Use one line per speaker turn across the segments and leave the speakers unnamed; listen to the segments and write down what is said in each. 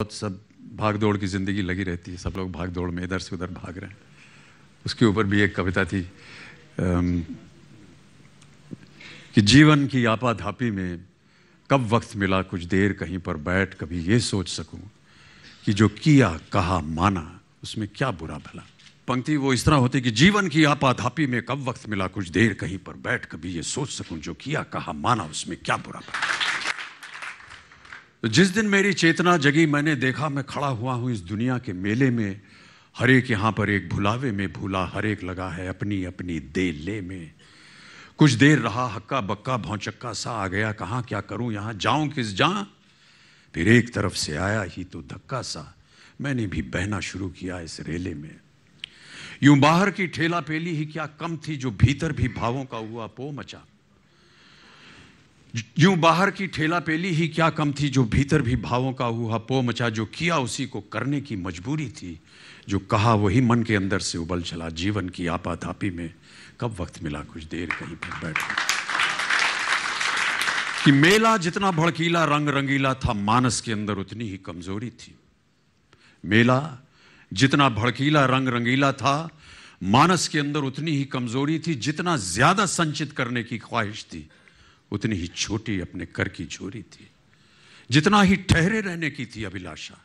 बहुत सब भाग दौड़ की ज़िंदगी लगी रहती है सब लोग भाग दौड़ में इधर से उधर भाग रहे हैं उसके ऊपर भी एक कविता थी कि जीवन की आपाधापी में कब वक्त मिला कुछ देर कहीं पर बैठ कभी ये सोच सकूं कि जो किया कहा माना उसमें क्या बुरा भला पंक्ति वो इस तरह होती कि जीवन की आपाधापी में कब वक्त मिला कुछ देर कहीं पर बैठ कभी ये सोच सकूं जो किया कहा माना उसमें क्या बुरा भला तो जिस दिन मेरी चेतना जगी मैंने देखा मैं खड़ा हुआ हूं इस दुनिया के मेले में हर एक यहां पर एक भुलावे में भूला हर एक लगा है अपनी अपनी दे ले में कुछ देर रहा हक्का बक्का भौचक्का सा आ गया कहा क्या करूं यहां जाऊं किस जा फिर एक तरफ से आया ही तो धक्का सा मैंने भी बहना शुरू किया इस रेले में यूं बाहर की ठेला पेली ही क्या कम थी जो भीतर भी भावों का हुआ पो मचा जो बाहर की ठेला पेली ही क्या कम थी जो भीतर भी भावों का हुआ पो मचा जो किया उसी को करने की मजबूरी थी जो कहा वही मन के अंदर से उबल चला जीवन की आपाधापी में कब वक्त मिला कुछ देर कहीं पर बैठ कि मेला जितना भड़कीला रंग रंगीला था मानस के अंदर उतनी ही कमजोरी थी मेला जितना भड़कीला रंग रंगीला था मानस के अंदर उतनी ही कमजोरी थी जितना ज्यादा संचित करने की ख्वाहिश थी उतनी ही छोटी अपने कर की झोरी थी जितना ही ठहरे रहने की थी अभिलाषा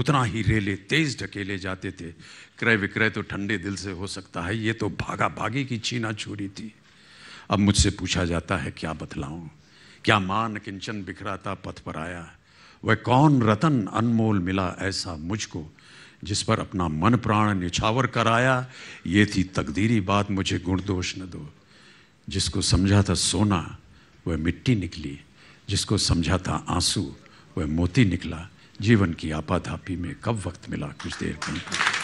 उतना ही रेले तेज ढकेले जाते थे क्रय विक्रय तो ठंडे दिल से हो सकता है ये तो भागा भागी की छीना छोरी थी अब मुझसे पूछा जाता है क्या बतलाऊं क्या मान किंचन बिखराता पथ पर आया वह कौन रतन अनमोल मिला ऐसा मुझको जिस पर अपना मन प्राण निछावर कराया ये थी तकदीरी बात मुझे गुण दोष न दो जिसको समझा था सोना वह मिट्टी निकली जिसको समझा था आंसू वह मोती निकला जीवन की आपाधापी में कब वक्त मिला कुछ देर कहीं